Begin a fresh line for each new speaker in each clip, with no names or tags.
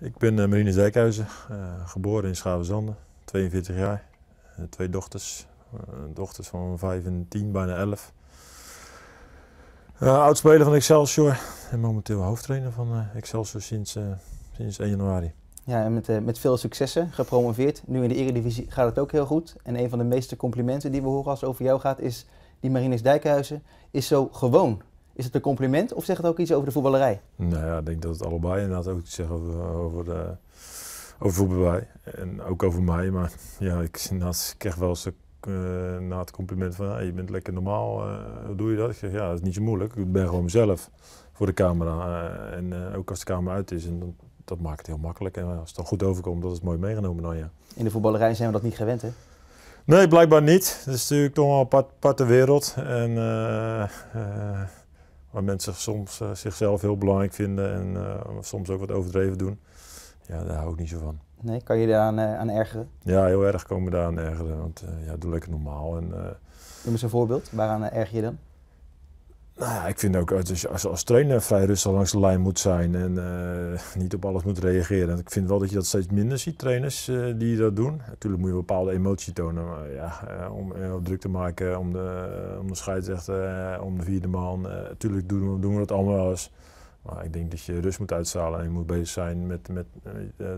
Ik ben eh, Marine Dijkhuizen, eh, geboren in Schavenzanden, 42 jaar. Eh, twee dochters, dochters van 5 en 10, bijna 11. Uh, Oudspeler van Excelsior en momenteel hoofdtrainer van Excelsior sinds, sinds 1 januari. Ja, en met, met veel successen,
gepromoveerd. Nu in de Eredivisie gaat het ook heel goed. En een van de meeste complimenten die we horen als het over jou gaat is... die Marines Dijkhuizen is zo gewoon. Is het een compliment of zegt het ook iets over de voetballerij?
Nou ja, ik denk dat het allebei inderdaad ook iets zegt over, de, over voetballerij. En ook over mij. Maar ja, ik, ik krijg wel eens eh, na het compliment van je bent lekker normaal, eh, hoe doe je dat? Ik zeg ja, dat is niet zo moeilijk. Ik ben gewoon mezelf voor de camera. Eh, en ook als de camera uit is, en dat maakt het heel makkelijk. En als het dan goed overkomt, dat is mooi meegenomen dan ja. In de voetballerij zijn we dat niet gewend hè? Nee, blijkbaar niet. Dat is natuurlijk toch wel een aparte wereld. En waar mensen soms eh, zichzelf heel belangrijk vinden en eh, soms ook wat overdreven doen. Ja, daar hou ik niet zo van.
Nee, kan je daar aan, uh, aan ergeren?
Ja, heel erg komen daar aan ergeren, want ja, doe lekker normaal. En, Noem eens een voorbeeld,
waaraan erg je dan?
Nou ja, ik vind ook als je als, trainer vrij rustig langs de lijn moet zijn en eh, niet op alles moet reageren. ik vind wel dat je dat steeds minder ziet, trainers eh, die dat doen. Natuurlijk moet je een bepaalde emotie tonen, maar ja, eh, om druk te maken, om de, om de scheidsrechter, om de vierde man. natuurlijk doen we, doen we dat allemaal wel eens. Maar ik denk dat je rust moet uitstralen en je moet bezig zijn met, met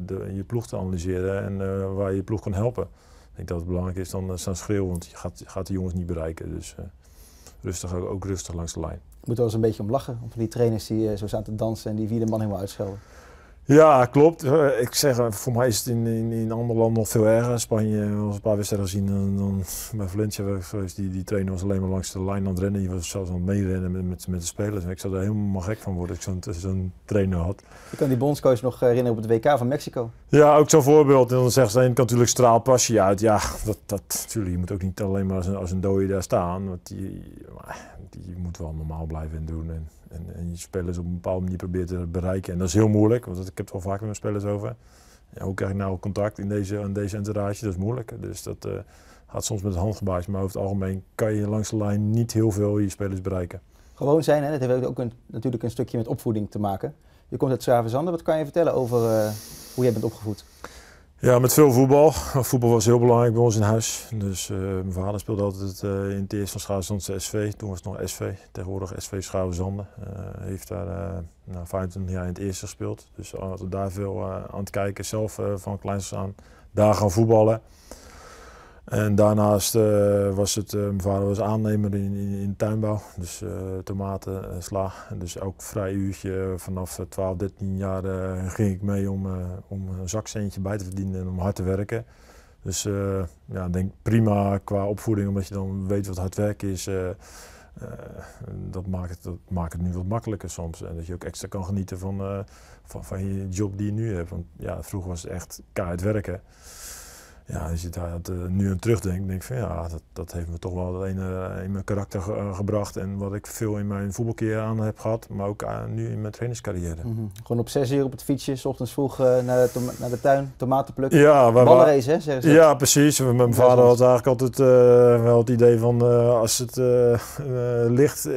de, je ploeg te analyseren en waar je je ploeg kan helpen. Ik denk dat het belangrijk is dan staan schreeuwen, want je gaat, gaat de jongens niet bereiken. Dus, rustig, ook rustig langs de lijn.
Ik moet wel eens een beetje om lachen, om die trainers die eh, zo staan te dansen en die vierde man helemaal uitschelden.
Ja, klopt. Eh, ik zeg, eh, voor mij is het in, in, in andere landen nog veel erger. Spanje was een paar wedstrijden gezien. dan, bij Valencia die, die trainer was alleen maar langs de lijn aan het rennen. Die was zelfs aan het meerennen met, met, de spelers. En ik zou er helemaal gek van worden als ik zo'n trainer had.
Ik kan die bondscoach nog herinneren op het WK van Mexico.
Ja, ook zo'n voorbeeld. En dan zeggen ze, de kan natuurlijk straalpassie uit. Ja, dat, dat natuurlijk. Je moet ook niet alleen maar als een, als een dode daar staan. Want die, die moet wel normaal blijven doen. En, en, je spelers op een bepaalde manier probeert te bereiken. En dat is heel moeilijk, want ik heb het al vaak met mijn spelers over. Ja, hoe krijg ik nou contact in deze, in deze entourage? Dat is moeilijk. Dus dat eh, gaat soms met handgebaas. Maar over het algemeen kan je langs de lijn niet heel veel je spelers bereiken. Gewoon zijn, hè? dat heeft ook een, natuurlijk een stukje met opvoeding te
maken. Je komt uit Zwaverzanden. Wat kan je vertellen over eh, hoe jij bent opgevoed?
Ja, met veel voetbal. Voetbal was heel belangrijk bij ons in huis. Dus eh, mijn vader speelde altijd eh, in het eerste van Schouwenzand SV. Toen was het nog SV. Tegenwoordig SV Schouwenzanden. Uh, heeft daar nou, 25 jaar in het eerste gespeeld. Dus altijd daar veel aan het kijken. Zelf van kleins aan daar gaan voetballen. En daarnaast eh, was het, eh, mijn vader was aannemer in, in, tuinbouw, dus uh, tomaten en sla. Dus ook vrij uurtje, vanaf 12, 13 jaar ging ik mee om, om een zakcentje bij te verdienen en om hard te werken. Dus ja, denk prima qua opvoeding, omdat je dan weet wat hard werken is. dat, maakt het, dat maakt nu wat makkelijker soms. En dat je ook extra kan genieten van, van, van je job die je nu hebt. Want ja, vroeger was het echt keihard werken ja, als je daar eh, nu aan terugdenkt, denk ik van ja, dat, dat heeft me toch wel alleen eh, in mijn karakter eh, gebracht. En wat ik veel in mijn voetbalcarrière aan heb gehad, maar ook nu in mijn trainingscarrière. Mhm.
Gewoon op zes uur op het fietsje, s ochtends vroeg naar, de naar de tuin, tomaten plukken. Ja, hè, zeggen ze. Ja,
precies. Mijn vader had eigenlijk altijd wel het idee van als het licht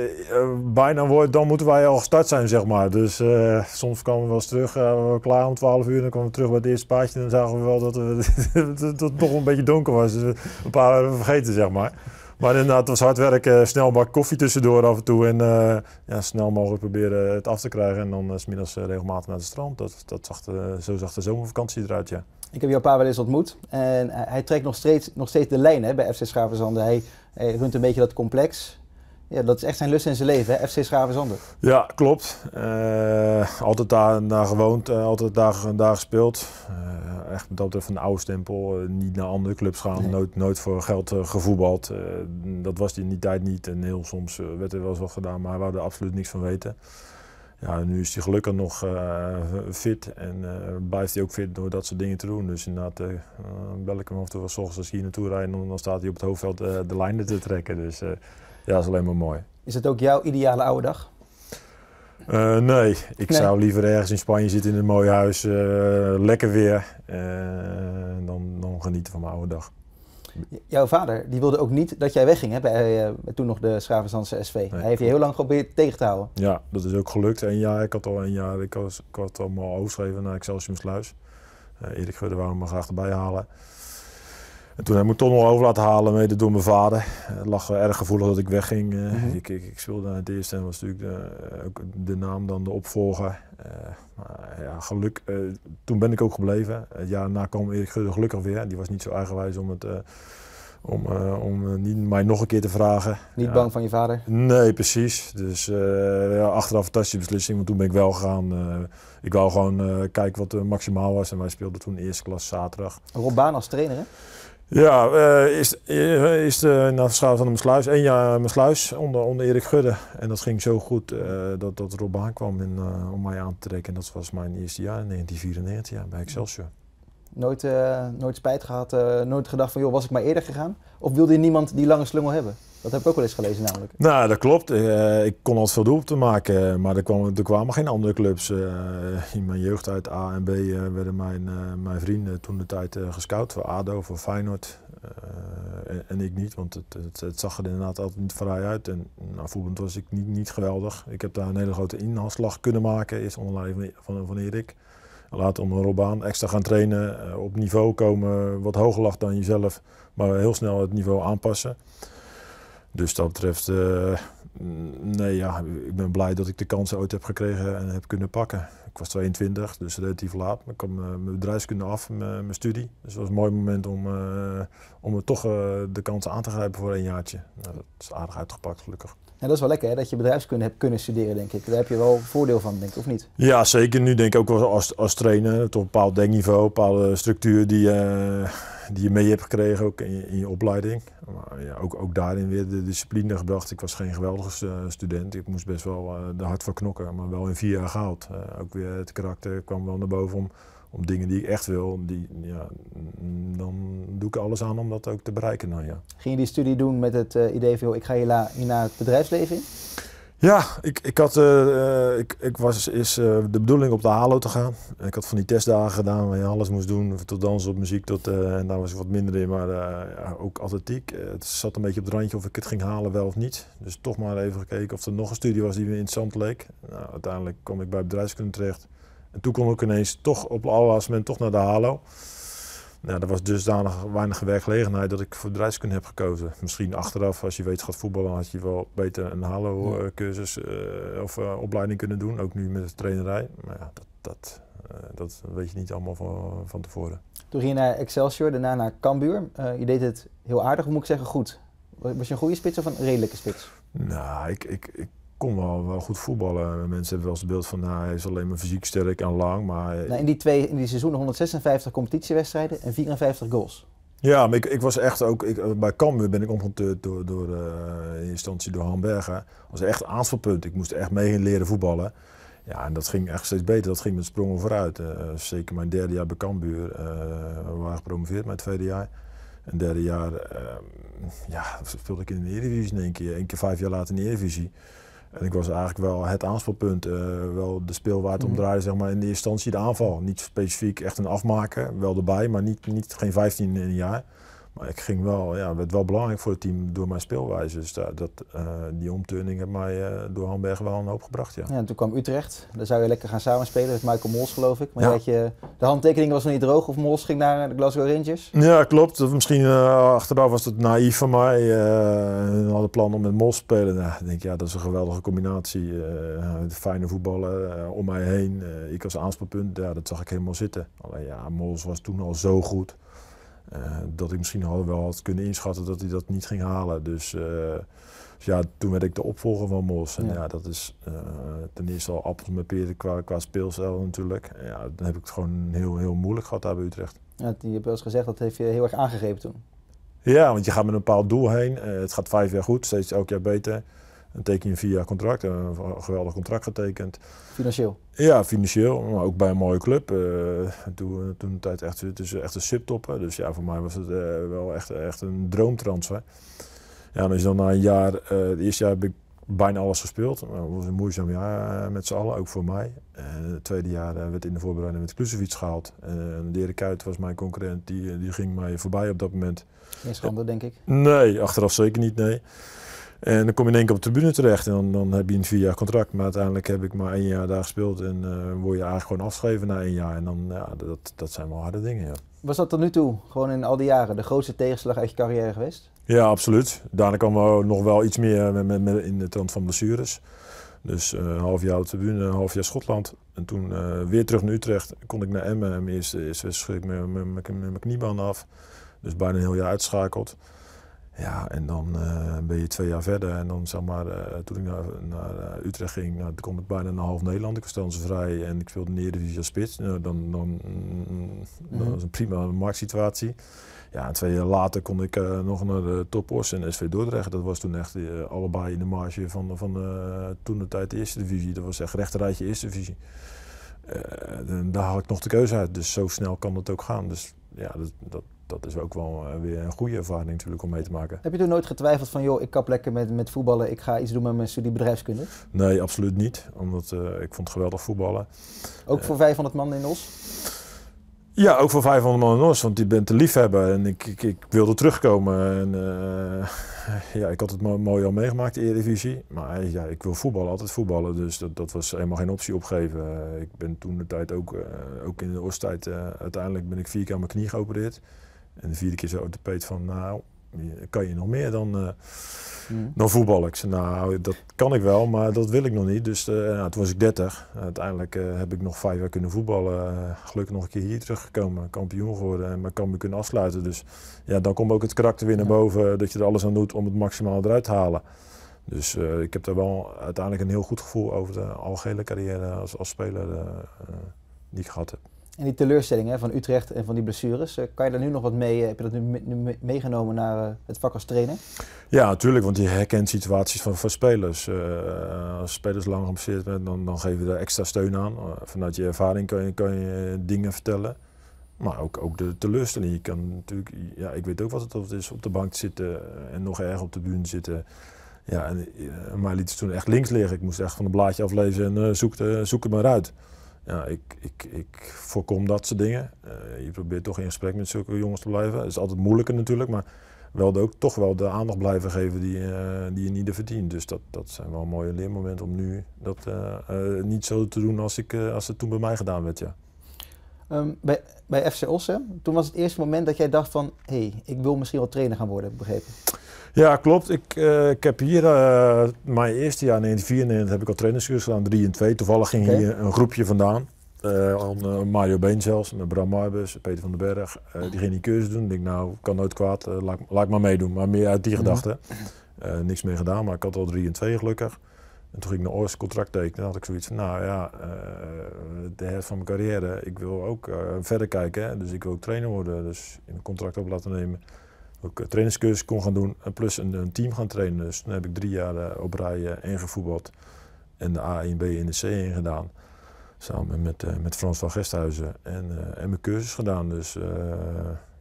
bijna wordt, dan moeten wij al gestart zijn, zeg maar. Dus soms kwamen we wel eens terug, we waren klaar om 12 uur, dan kwamen we terug bij het eerste paadje en dan zagen we wel dat we het toch een beetje donker was. Dus een paar hebben we vergeten, zeg maar. Maar inderdaad, het was hard werken. Eh, snel bak koffie tussendoor af en toe. En eh, ja, snel mogelijk proberen het af te krijgen. En dan uh, eh, smiddags regelmatig naar het strand. Dat, dat zag zo zag de zomervakantie eruit, ja. Ik heb jouw pa wel eens ontmoet.
En hij trekt nog steeds, nog steeds de lijn hè, bij FC Schavenzande. Hij, hij runt een beetje dat complex ja, dat is echt zijn lust in zijn leven, hè? FC Schravenzanden.
Ja, klopt. Eh, altijd daar, daar gewoond, eh, altijd daar, daar gespeeld. Eh, echt dat van de oude stempel. niet naar andere clubs gaan, nooit, nooit voor geld gevoetbald. dat was in die tijd niet. En heel soms werd er wel eens wat gedaan, maar we hadden absoluut niks van weten. Ja, nu is hij gelukkig nog fit en blijft hij ook fit door dat soort dingen te doen. Dus inderdaad, bel ik hem of en toe wel s ochtends als hier naartoe rijden, dan staat hij op het hoofdveld de lijnen te trekken. Dus, ja, dat is alleen maar mooi. Is het ook jouw ideale oude dag? Eh, nee, ik zou liever ergens in Spanje zitten in een mooi huis, eh, lekker weer, eh, dan, genieten van mijn oude dag.
Jouw vader die wilde ook niet dat jij wegging hè, bij, toen nog de Schavenzandse SV. Hij heeft je heel lang geprobeerd tegen te houden.
Ja, dat is ook gelukt. Eén jaar, ik had al een jaar, ik had, ik had allemaal overgeschreven naar Excelsior Sluis. Erik Gudde wou me graag erbij halen. En toen heb ik toch nog over laten halen, mede door mijn vader. Het lag erg gevoelig dat ik wegging. Mhm. ik, ik, ik, speelde naar het eerste en was natuurlijk de, ook de naam dan de opvolger. Eh, maar ja, geluk, eh, toen ben ik ook gebleven. Het jaar na kwam Erik Gudde gelukkig weer. Die was niet zo eigenwijs om het... Eh, om, om niet mij nog een keer te vragen. Niet bang van je vader? Nee, precies. Dus ja, achteraf een fantastische beslissing, want toen ben ik wel gegaan. ik wou gewoon kijken wat maximaal was en wij speelden toen eerste klas zaterdag. Rob Baan als trainer hè? Ja, eh, is, eh, is uh, na het van de Mesluis, één jaar Mesluis onder, onder Erik Gudde. En dat ging zo goed dat, dat Rob aankwam en, om mij aan te trekken. En dat was mijn eerste jaar in 1994 bij Excelsior.
Nooit, uh, nooit spijt gehad, eh, nooit gedacht van, joh, was ik maar eerder gegaan? Of wilde je niemand die lange slungel hebben? Dat heb ik ook wel eens gelezen namelijk.
Nou, dat klopt. Eh, ik kon altijd veel te maken, maar er, er kwamen geen andere clubs. in mijn jeugd uit A en B werden mijn, mijn vrienden toen de tijd gescout voor ADO, voor Feyenoord. En, en, ik niet, want het, het, het, zag er inderdaad altijd niet vrij uit. En nou, was ik niet, niet geweldig. Ik heb daar een hele grote inhaalslag kunnen maken, is onder leiding van, van, van Erik laat om een robaan extra gaan trainen, eh, op niveau komen, wat hoger lag dan jezelf, maar heel snel het niveau aanpassen. Dus dat betreft, eh, nee ja, ik ben blij dat ik de kansen ooit heb gekregen en heb kunnen pakken. Ik was 22, dus relatief laat. ik kwam mijn bedrijfskunde af, mijn, studie. Dus het was een mooi moment om, uh, om toch de kansen aan te grijpen voor een jaartje. Nou, dat is aardig uitgepakt, gelukkig.
Nou, dat is wel lekker hè, dat je bedrijfskunde hebt kunnen studeren, denk ik. Daar heb je wel voordeel van, denk ik, of niet?
Ja, zeker. Nu denk ik ook als, als trainer, tot een bepaald denkniveau, een bepaalde structuur die, eh, die je mee hebt gekregen ook in je, opleiding. Maar ja, ook, ook daarin weer de discipline gebracht. Ik was geen geweldige student. Ik moest best wel eh, de hart hard voor knokken, maar wel in vier jaar gehaald. Eh, ook weer het karakter kwam wel naar boven om om dingen die ik echt wil, die, ja, dan doe ik alles aan om dat ook te bereiken. Nou, ja.
Ging je die studie doen met het eh, idee van, ik ga hier naar het bedrijfsleven in?
Ja, ik, ik, had, eh, eh, ik, ik was is, de bedoeling op de HALO te gaan. Ik had van die testdagen gedaan waar je alles moest doen, tot dansen op muziek, tot, en daar was ik wat minder in, maar ja, ook atletiek. het zat een beetje op het randje of ik het ging halen wel of niet. Dus toch maar even gekeken of er nog een studie was die me interessant leek. Nou, uiteindelijk kom ik bij bedrijfskunde terecht. En toen kon ik ineens toch op het allerlaatste moment toch naar de Halo. Nou, er was dusdanig weinig werkgelegenheid dat ik voor bedrijfskunde heb gekozen. Misschien achteraf, als je weet gaat voetballen, had je wel beter een Halo-cursus eh, of eh, opleiding kunnen doen. Ook nu met de trainerij. Maar ja, dat, dat, eh, dat weet je niet allemaal van, van tevoren.
Toen ging je naar Excelsior, daarna naar Cambuur. je deed het heel aardig, moet ik zeggen, goed. Was je een goede spits of een redelijke
spits? Nou, ik, ik, ik kon wel, wel goed voetballen. Mensen hebben wel eens het beeld van nou, hij is alleen maar fysiek sterk en lang. Maar... Nou, in, die
twee, in die seizoenen 156 competitiewedstrijden en 54 goals.
Ja, maar ik, ik was echt ook, ik, eh, bij Cambuur ben ik omgeteerd door, door eh, in instantie door Hamberger. Dat was echt aanspelpunt. Ik moest echt mee leren voetballen. Ja, en dat ging echt steeds beter. Dat ging met sprongen vooruit. Eh, zeker mijn derde jaar bij Cambuur. Uh, we waren gepromoveerd mijn tweede jaar. En derde jaar ehm, ja, speelde ik in de Eredivisie in één keer. Eén keer vijf jaar later in de Eredivisie. En ik was eigenlijk wel het aanspelpunt, eh, wel de speelwaard mm. omdraaien, mhm. zeg maar, in de instantie de aanval. Niet specifiek echt een afmaken, wel erbij, maar niet, niet geen 15 in een jaar. Maar ik ging wel, ja, werd wel belangrijk voor het team door mijn speelwijze. Dus dat, eh, die omturning heeft mij eh, door Hamburg wel een hoop gebracht. Ja. ja. en toen kwam Utrecht. Daar zou je lekker gaan
samenspelen met Michael Mols, geloof ik. Maar dat je, de handtekening was nog niet droog of Mols ging naar de Glasgow Rangers?
Ja, klopt. misschien uh, achteraf was het naïef van mij. We hadden plan om met Mols te spelen. Nou, ik denk, ja, dat is een geweldige combinatie. fijne voetballen om mij heen. ik als aanspeelpunt, ja, dat zag ik helemaal zitten. Alleen ja, Mols was toen al zo goed. Eh, dat ik misschien al wel had kunnen inschatten dat hij dat niet ging halen. Dus, eh, dus ja, toen werd ik de opvolger van Mos. En ja, dat is eh, ten eerste al appels met peren qua, qua speelstijl natuurlijk. ja, dan heb ik het gewoon heel, heel moeilijk gehad daar bij Utrecht.
Ja, je hebt wel eens gezegd, dat heeft je heel erg aangegrepen toen.
Ja, want je gaat met een bepaald doel heen. het gaat vijf jaar goed, steeds elk jaar beter. Dan teken een vier jaar contract, een geweldig contract getekend. Financieel? Ja, financieel, maar ook bij een mooie club. Eh, toen, eh, toen tijd echt, het is echt een subtoppen. dus ja, voor mij was het eh, wel echt, echt een droomtransfer. Ja, en is dan na een jaar, het eerste jaar heb ik bijna alles gespeeld. Het was een moeizaam jaar met z'n allen, ook voor mij. En het tweede jaar werd in de voorbereiding met Klusevic gehaald. En Dirk Kuit was mijn concurrent, die, die ging mij voorbij op dat moment. Geen schande, denk ik? Nee, achteraf zeker niet, nee. En dan kom je in één keer op de tribune terecht en dan, dan heb je een vier jaar contract. Maar uiteindelijk heb ik maar één jaar daar gespeeld en eh, word je eigenlijk gewoon afgeschreven na één jaar. En dan, ja, dat, dat zijn wel harde dingen, ja.
Was dat tot nu toe, gewoon in al die jaren, de grootste tegenslag uit je carrière geweest?
Ja, absoluut. Daarna kwam we nog wel iets meer met, met, in de trant van blessures. Dus eh, een half jaar op de tribune, een half jaar Schotland. En toen eh, weer terug naar Utrecht, kon ik naar Emmen. En eerst, eerst schreef ik mijn knieband af. Dus bijna een heel jaar uitschakeld. Ja, en dan eh, ben je twee jaar verder. En dan zeg maar, eh, toen ik naar, naar eh, Utrecht ging, nou, toen kwam ik bijna naar half Nederland. Ik was dan vrij en ik speelde neer de Eredivisie als spits. Nou, dan, dan, mm, mm, dat mhm. was een prima marktsituatie. Ja, en twee jaar later kon ik nog naar de Topos en SV Dordrecht. Dat was toen echt allebei in de marge van, van toen de tijd de Eerste Divisie. Dat was echt rijtje Eerste Divisie. daar haal ik nog de keuze uit. Dus zo snel kan dat ook gaan. Dus ja, dat, dat dat is ook wel eh, weer een goede ervaring natuurlijk om mee te maken.
Heb je toen nooit getwijfeld van, joh, ik kap lekker met, met voetballen, ik ga iets doen met mijn studie bedrijfskunde?
Nee, absoluut niet. Omdat eh, ik vond geweldig voetballen.
Ook eh, voor 500 man in Os?
Ja, ook voor 500 man in Os, want je bent te liefhebber en ik, ik, wilde terugkomen. En, ja, ik had het mooi al meegemaakt, de Eredivisie. Maar ja, ik wil voetballen, altijd voetballen, dus dat, dat was helemaal geen optie opgeven. Ik ben toen de tijd ook, ook in de Oostijd, uiteindelijk ben ik vier keer aan mijn knie geopereerd. En de vierde keer zo de peet van, nou, kan je nog meer dan, uh, dan voetbal? Ik zei, nou, dat kan ik wel, maar dat wil ik nog niet. Dus eh, nou, toen was ik 30. Uiteindelijk eh, heb ik nog vijf jaar kunnen voetballen. gelukkig nog een keer hier teruggekomen, kampioen geworden en mijn me kunnen afsluiten. Dus ja, dan komt ook het karakter weer naar boven dat je er alles aan doet om het maximaal eruit te halen. Dus ik heb daar wel uiteindelijk een heel goed gevoel over de algehele carrière als, als speler die ik gehad heb.
En die teleurstelling hè, van Utrecht en van die blessures, eh, kan je daar nu nog wat mee? Eh, heb je dat nu, meegenomen naar eh, het vak als trainer?
Ja, natuurlijk, want je herkent situaties van, van spelers. als spelers lang geblesseerd zijn, dan, dan geef daar extra steun aan. vanuit je ervaring kan je, kan je dingen vertellen. Maar ook, ook de teleurstelling. Je kan natuurlijk, ja, ik weet ook wat het is op de bank te zitten en nog erg op de buurt zitten. Ja, en, liet het toen echt links liggen. Ik moest echt van een blaadje aflezen en uh, zoek het maar uit ja, ik, ik, ik voorkom dat soort dingen. Uh, je probeert toch in gesprek met zulke jongens te blijven. Het is altijd moeilijker natuurlijk, maar wel ook toch wel de aandacht blijven geven die, eh, die je niet verdient. Dus dat, dat zijn wel mooie leermomenten om nu dat eh, niet zo te doen als, ik, als het toen bij mij gedaan werd. Ja.
Ehm, bij, bij FC Ossen, toen was het eerste moment dat jij dacht van... hé, hey, ik wil misschien wel trainer gaan worden, begrepen?
Ja, klopt. Ik, eh, ik heb hier eh, mijn eerste jaar in 1994 heb ik al trainerscursus gedaan, 3 en 2. Toevallig ging hier een groepje vandaan. Uh, Mario Been zelfs, met Bram Marbus, Peter van den Berg. Oh. die ging die cursus doen. Ik denk, nou, kan nooit kwaad, laat, ik maar meedoen. Maar meer uit die mhm. gedachte. niks meer gedaan, maar ik had al 3 en 2 gelukkig. En toen ging ik naar Ors contract tekenen. had ik zoiets van, nou ja, de helft van mijn carrière. Ik wil ook verder kijken, hè? dus ik wil ook trainer worden. Dus in een contract op laten nemen ook trainingscursus kon gaan doen. En plus een, een, team gaan trainen. Dus toen heb ik drie jaar eh, op rij eh, ingevoetbald. En de A1, B en de c ingedaan. gedaan. Samen met, eh, met Frans van Gesthuizen. En, en mijn cursus gedaan. Dus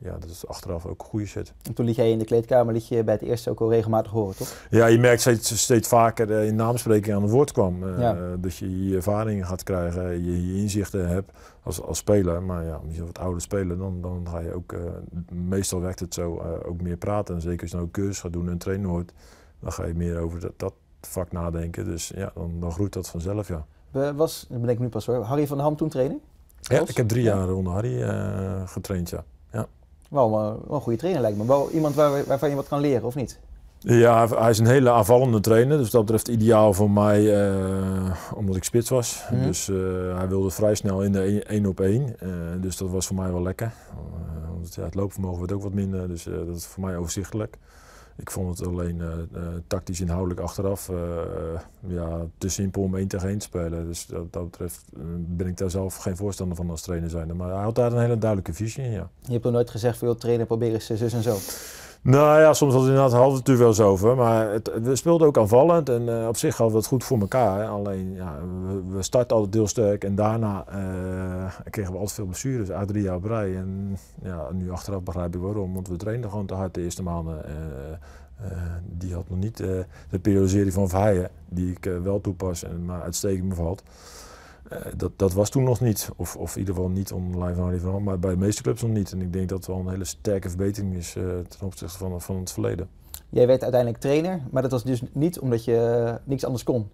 ja, dat is achteraf ook een goede shit.
En toen liet jij in de kleedkamer liet je bij het eerste ook al regelmatig horen, toch?
Ja, je merkt steeds, steeds vaker eh, in naamspreking aan het woord kwam. Uh, Dat je je ervaring gaat krijgen, je, je inzichten hebt als, als speler. Maar ja, als je wat ouder speler, dan, dan ga je ook, eh, meestal werkt het zo, ook meer praten. En zeker als je nou een cursus gaat doen en trainen hoort dan ga je meer over dat, dat vak nadenken. Dus ja, dan, dan groeit dat vanzelf, ja.
Was, dat ben ik nu pas hoor, Harry van Ham toen training.
Ja, ik heb drie jaar onder Harry getraind, ja. Eh,
wel, een goede trainer lijkt me. Wel iemand waar, waarvan je wat kan leren, of niet?
Ja, hij is een hele aanvallende trainer. Dus dat betreft ideaal voor mij, eh, omdat ik spits was. Mhm. Dus eh, hij wilde vrij snel in de 1 e- op 1. dus dat was voor mij wel lekker. ja, het loopvermogen werd ook wat minder, dus dat is voor mij overzichtelijk. Ik vond het alleen eh, eh, tactisch inhoudelijk achteraf eh, ja, te simpel om één tegen één te spelen. Dus dat, dat betreft ben ik daar zelf geen voorstander van als trainer zijn. Maar hij had daar een hele duidelijke visie in, ja. Je hebt nog nooit gezegd voor je trainer, proberen eens zus en zo. Nou ja, soms hadden we inderdaad hadden het er wel eens Maar het, we speelden ook aanvallend en eh, op zich hadden we het goed voor elkaar. Alleen ja, we, we starten altijd heel sterk en daarna eh, kregen we altijd veel blessures a drie jaar En ja, nu achteraf begrijp ik waarom, want we trainden gewoon te hard de eerste maanden. Eh, die had nog niet de periodisering van Verheijen, die ik wel toepas en maar uitstekend bevalt. Eh, dat, dat was toen nog niet. Of, of in ieder geval niet online van Harry maar bij de meeste clubs nog niet. En ik denk dat het wel een hele sterke verbetering is eh, ten opzichte van, van het verleden.
Jij werd uiteindelijk trainer, maar dat was dus niet omdat je eh, niks anders kon.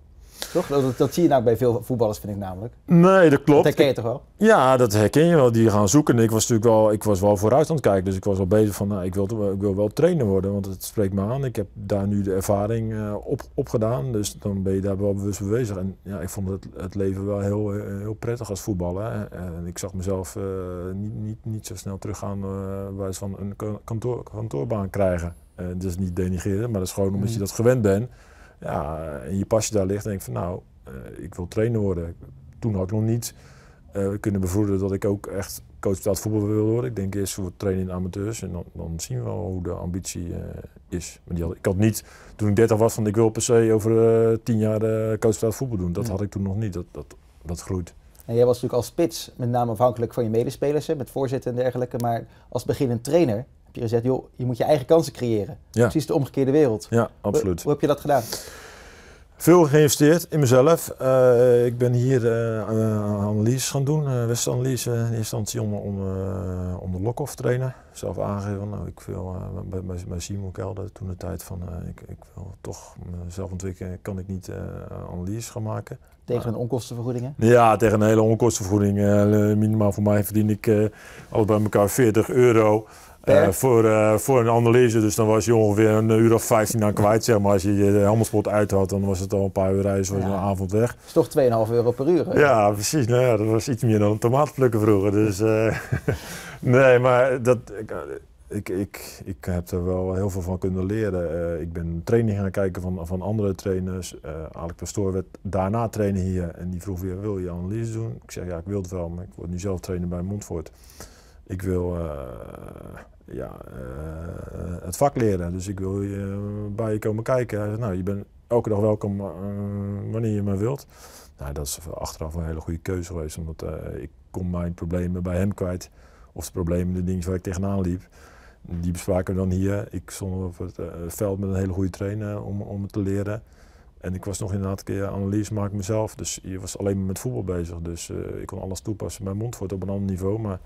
Toch? Dat, zie je nou bij veel voetballers, vind ik namelijk.
Nee, dat klopt. Dat herken je toch wel? Ja, dat herken je wel. Die gaan zoeken. ik was natuurlijk wel, ik was wel vooruit aan het kijken. Dus ik was wel bezig van, nou, ik, wil, ik wil wel trainer worden. Want het spreekt me aan. Ik heb daar nu de ervaring eh, op, op gedaan. Dus dan ben je daar wel bewust mee bezig. En ja, ik vond het, het leven wel heel, eh, heel prettig als voetballer. En ik zag mezelf eh, niet, niet, niet zo snel teruggaan uh, bij van een kantoor, kantoorbaan krijgen. Uh, dus niet denigreren, maar dat is gewoon omdat mm. je dat gewend bent. Ja, en je pasje daar ligt en denk van nou, eh, ik wil trainer worden. Toen had ik nog niet eh, kunnen bevroeden dat ik ook echt coach betaald voetbal wil worden. Ik denk eerst voor trainen in amateurs en dan, dan zien we wel hoe de ambitie eh, is. Maar die had, ik had niet, toen ik 30 was, van ik wil per se over tien jaar coach betaald voetbal doen. Dat had ik toen nog niet, dat, dat, dat groeit.
En jij was natuurlijk als spits met name afhankelijk van je medespelers, met voorzitter en dergelijke. Maar als beginnend trainer je gezegd, joh, je moet je eigen kansen creëren. Precies de omgekeerde wereld. Ja, absoluut. Hoe, heb je dat gedaan?
Veel geïnvesteerd in mezelf. Eh, ik ben hier uh, eh, eh, analyse gaan doen, uh, westanalyse in eerste instantie om, om, om de lock-off trainen. Zelf aangegeven, nou, ik wil, bij, bij, Simon Kelder toen de tijd van, ik, ik, wil toch mezelf ontwikkelen, kan ik niet analyses gaan maken. Tegen een onkostenvergoeding? Ja, tegen een hele onkostenvergoeding. minimaal voor mij verdien ik alles bij elkaar 40 euro. Eh, voor, eh, voor een analyse, dus dan was je ongeveer een uur of 15 aan kwijt. Zeg maar. Als je je handelspot uit had, dan was het al een paar uur reizen, was ja. een avond weg. Dat
is toch 2,5 euro per uur? Ja,
precies. Nou ja, dat was iets meer dan een plukken vroeger. Dus, eh, nee, maar dat, ik, ik, ik, ik, heb er wel heel veel van kunnen leren. ik ben training gaan kijken van, van andere trainers. Uh, Pastoor werd daarna trainen hier en die vroeg weer, wil je analyse doen? Ik zeg, ja, ik wil het wel, maar ik word nu zelf trainer bij Montfort. Ik wil eh, ja, eh, het vak leren, dus ik wil eh, bij je komen kijken. Hij zegt, nou, je bent elke dag welkom wanneer je maar wilt. Nou, dat is achteraf een hele goede keuze geweest, omdat ik kon mijn problemen bij hem kwijt. Of de problemen, de dingen waar ik tegenaan liep. Die bespraken we dan hier. Ik stond op het veld met een hele goede trainer om, om het te leren. En ik was nog inderdaad een keer analyse maken mezelf. Dus je was alleen maar met voetbal bezig. Dus ik kon alles toepassen Mijn mond wordt op een ander niveau. Maar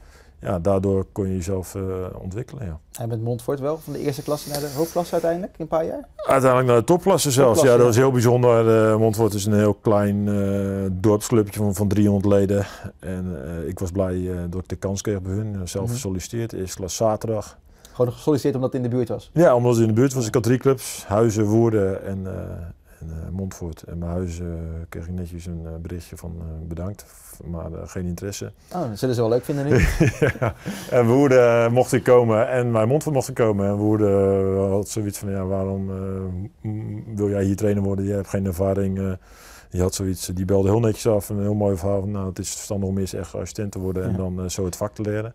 ja, daardoor kon je jezelf eh, ontwikkelen. Ja.
En met Montfort wel, van de eerste klasse naar de hoofdklasse uiteindelijk, in een paar jaar?
Uiteindelijk naar de topklasse zelfs. ja, dat was heel bijzonder. Eh, Montfort is een heel klein uh, dorpsclubje van, van 300 leden. En ik was blij dat ik de kans kreeg bij hun. Zelf mhm. gesolliciteerd, eerste klas zaterdag.
Gewoon gesolliciteerd omdat het in de buurt was?
Ja, omdat het in de buurt was. Ik had drie clubs, Huizen, Woerden en, en eh, Montfort en mijn huis eh, kreeg ik netjes een eh, berichtje van bedankt, maar geen interesse. Oh, dat zullen ze wel leuk vinden nu. ja. En Woerde mocht ik komen en mijn Montfort mocht ik komen. En Woerde had zoiets van, ja, waarom wil jij hier trainer worden? Je hebt geen ervaring. Die had zoiets, die belde heel netjes af en een heel mooi verhaal. Van, nou, het is verstandig om eerst echt assistent te worden en dan zo het vak te leren.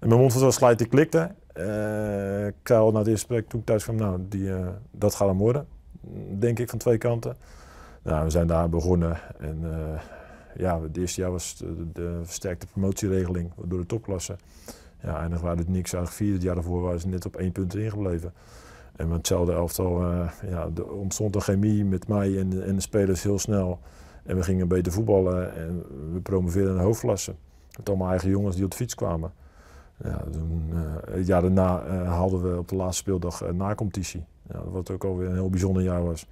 En mijn mond was slijt, die klikte. ik zei al na het eerste gesprek toen ik thuis kwam, nou, die, dat gaat hem worden denk ik, van twee kanten. Nou, we zijn daar begonnen en eh, ja, het eerste jaar was de, versterkte promotieregeling door de topklasse. Ja, en dan waren het niks uit vier. Het jaar daarvoor waren ze net op één punt ingebleven. En met hetzelfde elftal uh, ja, er ontstond chemie met mij en, en de spelers heel snel. En we gingen beter voetballen en we promoveerden naar de hoofdklasse. Met allemaal eigen jongens die op de fiets kwamen. Ja, toen, eh, het jaar daarna uh, haalden we op de laatste speeldag een nacompetitie. Ja, wat ook alweer een heel bijzonder jaar was.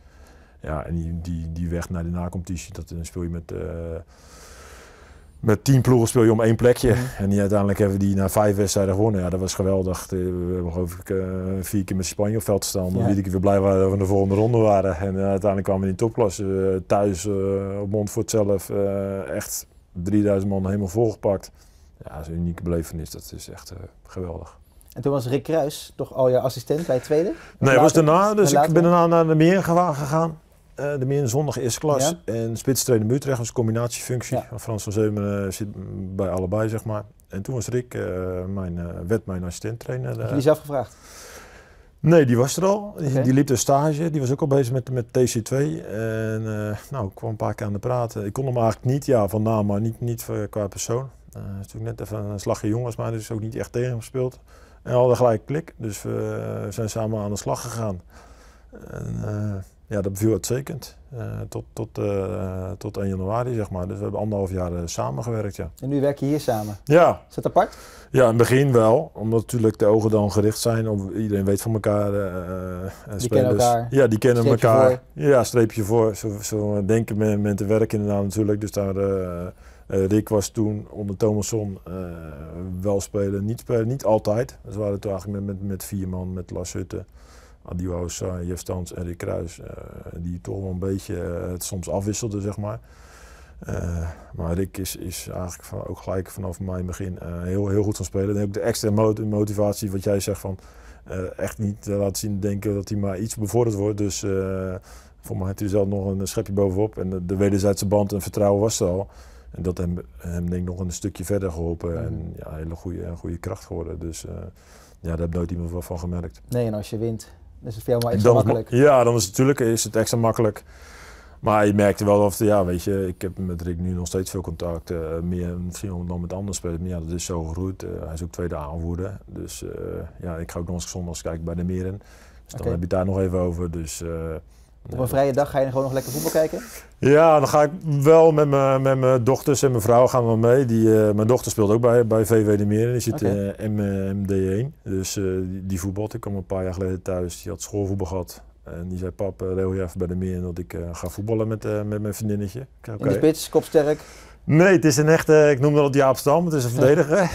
Ja, en die, die, die weg naar de nacompetitie, dat dan speel je met, eh, met tien ploegen speel je om één plekje. Mhm. En die, uiteindelijk hebben die na vijf wedstrijden gewonnen. Ja, dat was geweldig. Eh, we hebben geloof ik eh, vier keer met Spanje op veld staan. Dan ja. ik weer blij waren dat we de volgende ronde waren. En uiteindelijk kwamen we in de topklasse. thuis, op Montfort zelf, echt 3000 man helemaal volgepakt. Ja, een unieke belevenis. Dat is echt geweldig. En toen was Rick
Kruis toch al
jouw assistent bij het tweede? Nee, later, was daarna. Dus ik ben daarna naar de meer gegaan. Uh, de meer zondag eerste klas. Ja. En spitstrainer Utrecht was combinatiefunctie. van Frans van Zeumen eh, zit bij allebei, zeg maar. En toen was Rick, eh, mijn, werd mijn assistent trainer. Heb je die zelf gevraagd? Nee, die was er al. Die, liep de stage. Die was ook al bezig met, met TC2. En nou, ik kwam een paar keer aan de praten. Ik kon hem eigenlijk niet, ja, van naam, maar niet, niet qua persoon. Uh, is natuurlijk net even een slagje jong was, maar dus ook niet echt tegen hem gespeeld. En we hadden gelijk klik, dus we zijn samen aan de slag gegaan. En, eh, ja, dat beviel uitstekend. Eh, tot, tot, eh, tot 1 januari, zeg maar. Dus we hebben anderhalf jaar samen samengewerkt, ja.
En nu werk je hier samen?
Ja. Is dat apart? Ja, in het begin wel. Omdat natuurlijk de ogen dan gericht zijn. Op, iedereen weet van elkaar. die kennen elkaar. Ja, die kennen elkaar. Voor. Ja, streepje voor. Zo, zo denken men, men te werken inderdaad natuurlijk. Dus daar eh, Rick was toen onder Thomasson eh, wel spelen, niet eh, niet altijd. Ze waren toen eigenlijk met, met, vier man, met Lars Hutte, Adi Osa, Stans en Rick Kruis, die toch wel een beetje het soms afwisselde zeg maar. maar Rick is, is eigenlijk van, ook gelijk vanaf mijn begin uh, heel, heel goed van spelen. En ook de extra motivatie, wat jij zegt van echt niet laten zien denken dat hij maar iets bevorderd wordt. Dus voor mij had hij zelf nog een schepje bovenop. En de, de wederzijdse band en vertrouwen was er al. En dat hem, hem denk ik nog een stukje verder geholpen. En mhm. ja, hele goede, goede kracht geworden. Dus eh, ja, daar heb nooit iemand van gemerkt.
Nee, en als je wint, is het veel maar extra makkelijk.
Ja, dan is het natuurlijk is het extra makkelijk. Maar je merkte wel of, ja, weet je, ik heb met Rick nu nog steeds veel contact. Uh, meer misschien dan met anderen spelers. Maar ja, dat is zo geroerd. Eh, hij is ook tweede aanvoerder. Dus ja, ik ga ook nog eens als kijken bij de Meren. Dus dan heb je het daar nog even over. Dus op een vrije dag
ga je gewoon nog lekker voetbal kijken?
Ja, dan ga ik wel met mijn, met mijn dochters en mijn vrouw gaan we mee. Die, eh, mijn dochter speelt ook bij, bij VW de Meer. Die zit okay. Eh, in eh, MD1. Dus uh, die, die voetbalt. Ik kwam een paar jaar geleden thuis. Die had schoolvoetbal gehad. En die zei, pap, leer je even bij de Meer dat ik ga voetballen met, met mijn vriendinnetje. Okay. In de spits, kopsterk? Nee, het is een echte, ik noem dat Jaap Stam, het is een verdediger.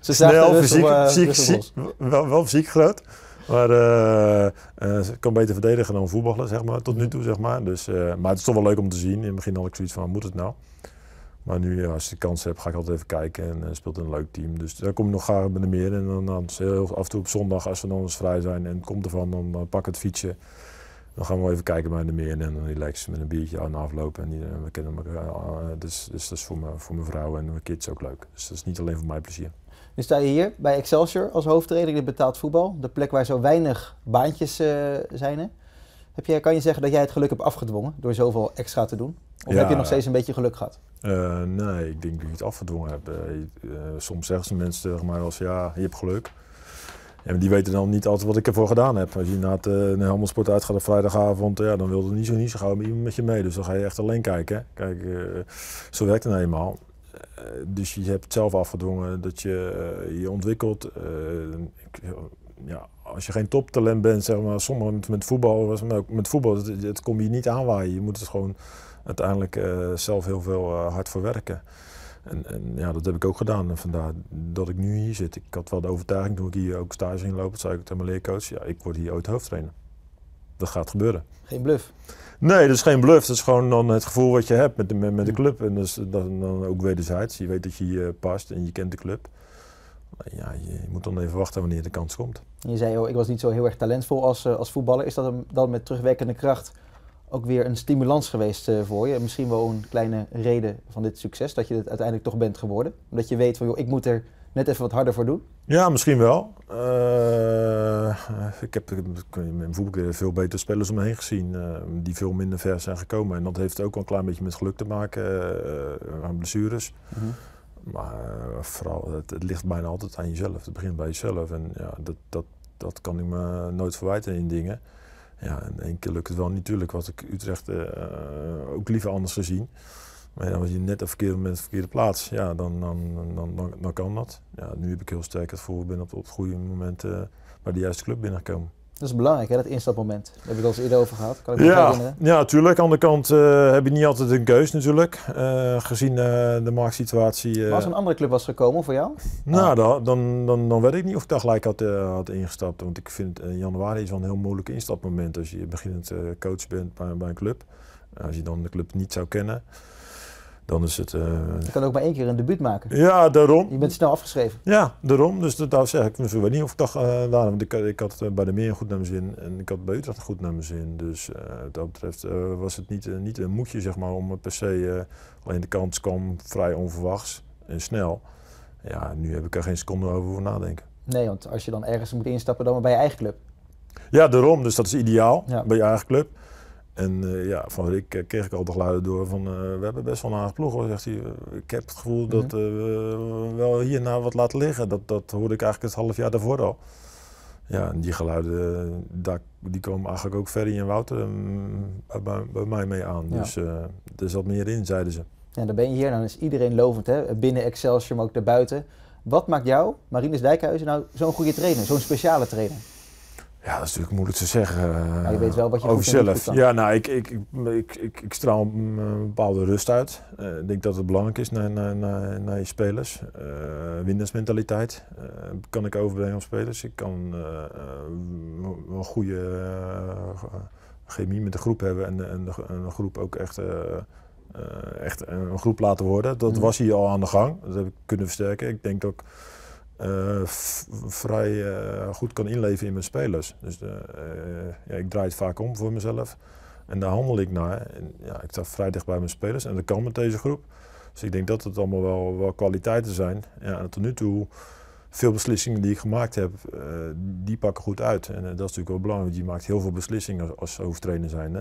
Ze Snel, dus fysiek, fysiek dus wel, wel, fysiek groot. Maar ik eh, eh, kan beter verdedigen dan voetballen, zeg maar, tot nu toe. Zeg maar. dus, eh, maar het is toch wel leuk om te zien. In het begin had ik zoiets van, moet het nou? Maar nu, ja, als je de kans hebt, ga ik altijd even kijken. En speelt een leuk team. Dus daar kom ik nog graag bij de meer. En dan, dan af en toe op zondag, als we dan eens vrij zijn en het komt ervan, dan, dan pak ik het fietsje. Dan gaan we even kijken bij de meer. En dan relaxen met een biertje aan aflopen. afloop en we kennen elkaar. dus, dus dat is voor, me, voor mijn vrouw en mijn kids ook leuk. Dus dat is niet alleen voor mij plezier.
Nu sta je hier bij Excelsior als hoofdtrainer in betaald voetbal. De plek waar zo weinig baantjes eh, zijn. Heb jij, kan je zeggen dat jij het geluk hebt afgedwongen door zoveel extra te doen? Of heb je nog steeds een beetje geluk gehad?
Eh, nee, ik denk dat ik het afgedwongen heb. Eh, soms zeggen ze mensen tegen als ja, je hebt geluk. En die weten dan niet altijd wat ik ervoor gedaan heb. Als je na het uh, helemaal sport uitgaat op vrijdagavond, ja, dan wil er niet zo, niet zo gauw iemand met je mee. Dus dan ga je echt alleen kijken. Kijk, zo werkt het nou eenmaal. Eh, dus je hebt zelf afgedwongen dat je eh, je ontwikkelt. Eh, ik, ja, als je geen toptalent bent, zeg maar, sommigen met, met, voetbal, met voetbal, het, kom je niet aanwaaien. Je moet het dus gewoon uiteindelijk zelf heel veel hard voor werken. En, en, ja, dat heb ik ook gedaan. En vandaar dat ik nu hier zit. Ik had wel de overtuiging toen ik hier ook stage ging lopen, dat zei ik tegen mijn leercoach, ja, ik word hier ooit hoofdtrainer. Dat gaat gebeuren. Geen bluff. Nee, dat is geen bluff. Dat is gewoon dan het gevoel wat je hebt met de, met de mm. club. En dus, dan, dan ook wederzijds. Je weet dat je je eh, past en je kent de club. Ja, je moet dan even wachten wanneer de kans komt.
Je zei, oh, ik was niet zo heel erg talentvol als, eh, als voetballer. Is dat dan met terugwerkende kracht ook weer een stimulans geweest eh, voor je? Misschien wel een kleine reden van dit succes, dat je het uiteindelijk toch bent geworden? Omdat je weet van, joh, ik moet er net even wat harder voor doen?
Ja, misschien wel. Eh, ik heb in mijn eh, veel betere spelers om me heen gezien eh, die veel minder ver zijn gekomen. En dat heeft ook wel een klein beetje met geluk te maken aan blessures. Mhm. Maar vooral, het, ligt bijna altijd aan jezelf. Het begint bij jezelf. En ja, dat, dat, dat kan ik me nooit verwijten in dingen. Ja, en één keer lukt het wel natuurlijk. Wat ik Utrecht ook liever anders gezien. Maar dan was je net op verkeerde moment, op verkeerde plaats. Ja, dan, dan, dan, dan, kan dat. Ja, nu heb ik heel sterk het gevoel, ik ben op, het goede moment bij eh, de juiste club binnengekomen.
Dat is belangrijk, hè, dat instapmoment. Daar heb ik al eens eerder over gehad. Kan ik ja, ja,
natuurlijk. Aan de kant eh, heb je niet altijd een keus natuurlijk, eh, gezien de marktsituatie. als een andere club was
gekomen voor jou?
Nou, dan, dan, dan, dan weet ik niet of ik daar gelijk had, had ingestapt. Want ik vind januari is wel een heel moeilijk instapmoment als je beginnend coach bent bij, bij een club. Als je dan de club niet zou kennen dan is het... Eh, je kan ook maar één keer een
debuut maken. Ja, daarom. Je bent snel afgeschreven.
Ja, daarom. Dus dat, daar zeg ik, ik weet niet of ik dacht, uh, ik, ik had eh, bij de Meer goed naar mijn zin en ik had bij Utrecht goed naar mijn zin. Dus wat dat betreft was het niet, niet een moedje, zeg maar, om per se... alleen de kans kwam vrij onverwachts en snel. Ja, nu heb ik er geen seconde over voor nadenken.
Nee, want als je dan ergens moet instappen, dan maar bij je eigen club.
Ja, daarom. Dus dat is ideaal bij je eigen club. En eh, ja, van Rick kreeg ik al de geluiden door van eh, we hebben best wel een aardig ploeg hoor, zegt hij. Eh, ik heb het gevoel mhm. dat we wel hierna nou wat laten liggen. Dat, dat hoorde ik eigenlijk het half jaar daarvoor al. Ja, en die geluiden, daar, die komen eigenlijk ook Ferry en Wouter mm, bij, bij, mij mee aan. Dus er zat meer in, zeiden ze. Ja, dan ben je hier, dan is iedereen lovend hè,
binnen Excelsior, maar ook daarbuiten. Wat maakt jou, Marinus Dijkhuizen, nou zo'n goede trainer, zo'n speciale
trainer? Ja, dat is natuurlijk moeilijk te zeggen. je eh, weet wel wat je over zelf. Ja, nou, ik, ik, ik, ik, straal een eh, bepaalde rust uit. Eh, ik denk dat het belangrijk is naar, naar, naar, je spelers. winnaarsmentaliteit kan ik overbrengen op spelers. Ik kan een goede chemie met de groep hebben en, en, de, groep ook echt, echt een groep laten worden. Dat mm. was hier al aan de gang. Dat heb ik kunnen versterken. Ik denk ook eh, vrij eh, goed kan inleven in mijn spelers. Dus eh, ja, ik draai het vaak om voor mezelf. En daar handel ik naar. En, ja, ik sta vrij dicht bij mijn spelers en dat kan met deze groep. Dus ik denk dat het allemaal wel, wel kwaliteiten zijn. Ja, en tot nu toe, veel beslissingen die ik gemaakt heb, die pakken goed uit. En dat is natuurlijk wel belangrijk, je maakt heel veel beslissingen als, als hoofdtrainer zijn.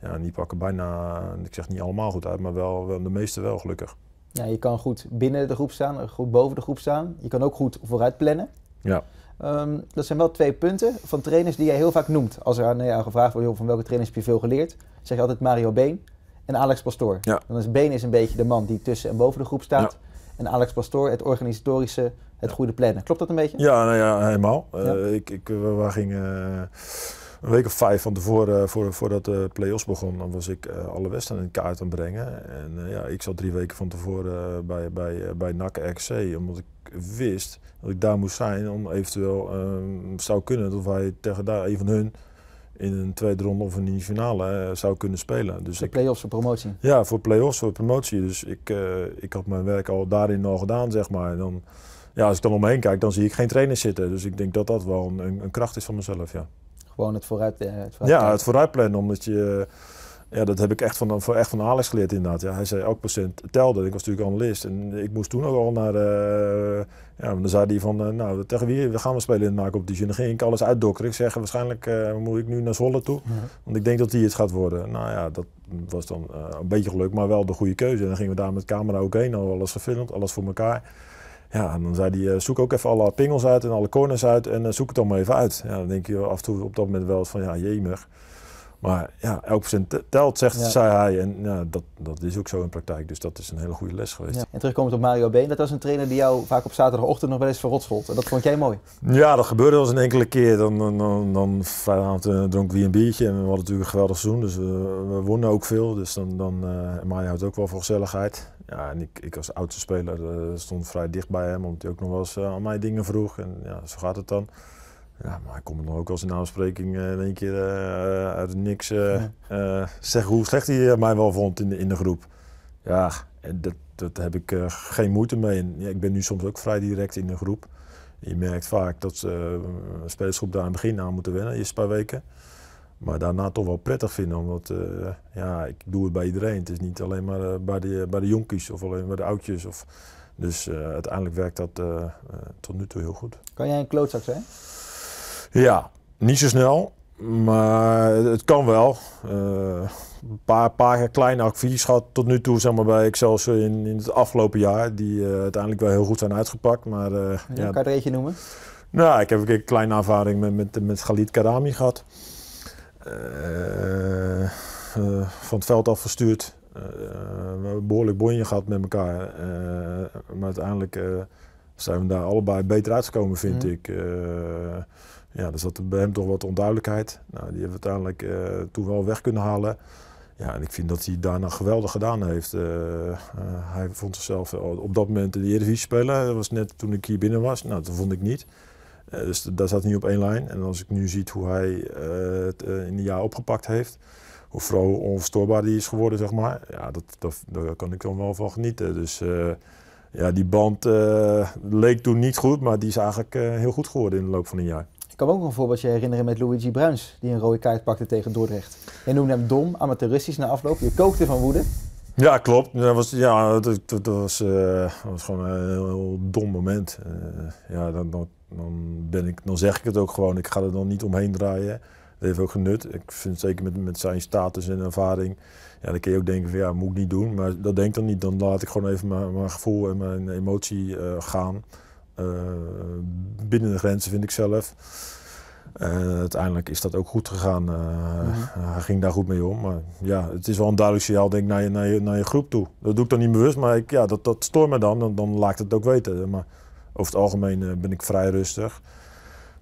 Ja, en die pakken bijna, ik zeg niet allemaal goed uit, maar wel, wel de meeste wel gelukkig ja, je kan goed
binnen de groep staan, eh, goed boven de groep staan. Je kan ook goed vooruit plannen. Ja. Ehm, dat zijn wel twee punten van trainers die jij heel vaak noemt. Als er aan jou eh, gevraagd wordt van welke trainers heb je veel geleerd, zeg je altijd Mario Been en Alex Pastoor. Ja. Dan is Been is een beetje de man die tussen en boven de groep staat. En Alex Pastoor, het organisatorische, het goede plannen. Klopt dat een beetje?
Ja, nou ja helemaal. Ja. Eh, ik, ik, waar ging een week of vijf van tevoren, eh, voor, voordat de play-offs begon, dan was ik eh, alle wedstrijden in kaart aan het brengen. En eh, ja, ik zat drie weken van tevoren bij, bij, bij NAC RC, omdat ik wist dat ik daar moest zijn om eventueel ehm, zou kunnen dat wij tegen daar een van hun in een tweede ronde of in de finale zou kunnen spelen. Dus voor play-offs, voor promotie? Ja, voor play-offs, voor promotie. Dus ik, ik had mijn werk al daarin al gedaan, zeg maar. En dan, ja, als ik dan omheen kijk, dan zie ik geen trainers zitten. Dus ik denk dat dat wel een, een kracht is van mezelf, ja. Gewoon het vooruit, eh, Ja, het vooruitplannen, omdat je... Eh, ja, dat heb ik echt van, echt van Alex geleerd inderdaad. Ja, hij zei elk procent telde. Ik was natuurlijk analist en ik moest toen ook al naar... Eh, ja, dan zei hij van, nou, tegen wie we gaan we spelen in de die En dan ging ik alles uitdokken. Ik zeg, waarschijnlijk moet ik nu naar Zwolle toe, want ik denk dat die het gaat worden. Nou ja, dat was dan een beetje geluk, maar wel de goede keuze. En dan gingen we daar met camera ook heen, Al alles gefilmd, alles voor elkaar. Ja, en dan zei hij, eh, zoek ook even alle pingels uit en alle corners uit en eh, zoek het allemaal even uit. Ja, dan denk je af en toe op dat moment wel van, ja, jemig. Maar ja, elk procent telt, zegt, zei hij. En ja, dat, dat is ook zo in praktijk. Dus dat is een hele goede les geweest.
En terugkomend op Mario Been, dat was een trainer die jou vaak op zaterdagochtend nog wel eens verrotschold. En dat vond jij mooi?
Ja, dat gebeurde wel eens een enkele keer. Dan, dan, dan, dan vrijdagavond eh, dronk wie een biertje. En we hadden natuurlijk een geweldig seizoen. Dus we wonnen ook veel. Dus dan, dan uh, Mario houdt ook wel voor gezelligheid. Ja, en ik, ik als oudste speler eh, stond vrij dicht bij hem, omdat hij ook nog wel eens eh, aan mij dingen vroeg. En ja, zo gaat het dan. Ja, maar ik kom nog ook als in aanspreking uh, in één keer uit niks zeggen hoe slecht hij mij wel vond in de, in de groep. Ja, en dat, dat heb ik geen moeite mee. En, ja, ik ben nu soms ook vrij direct in de groep. Je merkt vaak dat ze een spelersgroep daar aan het begin aan moeten wennen, eerst een paar weken maar daarna toch wel prettig vinden. Omdat eh, ja, ik doe het bij iedereen. Het is niet alleen maar eh, bij, de, bij de jonkies of alleen bij de oudjes. Of, dus eh, uiteindelijk werkt dat tot nu toe heel goed.
Kan jij een klootzak zijn?
Ja, niet zo snel. Maar het kan wel. Een paar, paar kleine acties gehad tot nu toe zeg maar, bij Excelsior in, in het afgelopen jaar. Die uiteindelijk wel heel goed zijn uitgepakt. Maar, ja, ja, kan je er eentje noemen? Nou, ik heb een keer kleine ervaring met, met, met Khalid Karami gehad. Eh, eh, van het veld afgestuurd. Eh, we hebben behoorlijk bonje gehad met elkaar. maar uiteindelijk zijn we daar allebei beter uitgekomen, vind mhm. ik. ja, er dus zat bij hem toch wat onduidelijkheid. Nou, die hebben we uiteindelijk toen wel weg kunnen halen. Ja, en ik vind dat hij daarna geweldig gedaan heeft. hij vond zichzelf op dat moment in de Eredivisie spelen. Dat was net toen ik hier binnen was. Nou, dat vond ik niet. Eh, dus daar zat niet op één lijn. En als ik nu zie hoe hij het eh, eh, in een jaar opgepakt heeft, hoe vrouw onverstoorbaar die is geworden, zeg maar, ja, dat, dat, daar kan ik dan wel van genieten. Dus ja, die band leek toen niet goed, maar die is eigenlijk heel goed geworden in de loop van een jaar. Ik kan
me ook een voorbeeldje herinneren met Luigi Bruins, die een rode kaart pakte tegen Dordrecht. Je noemde hem dom, amateuristisch na afloop. Je kookte van woede.
Ja, klopt. Dat was, ja, dat, dat was, was gewoon een heel dom moment. ja, dan, dan dan, dan zeg ik het ook gewoon. Ik ga er dan niet omheen draaien. Dat heeft ook genut. Ik vind zeker met, met zijn status en ervaring. Ja, dan kun je ook denken van ja, moet ik niet doen. Maar dat denk ik dan niet. Dan laat ik gewoon even mijn, mijn gevoel en mijn emotie eh, gaan. Eh, binnen de grenzen vind ik zelf. Eh, uiteindelijk is dat ook goed gegaan. Mhm. Hij ging daar goed mee om. Maar ja, het is wel een duidelijk signaal denk naar, je, naar, naar je groep toe. Dat doe ik dan niet bewust, maar ik, ja, dat, dat stoort me dan. dan. Dan laat ik het ook weten. Maar over het algemeen eh, ben ik vrij rustig.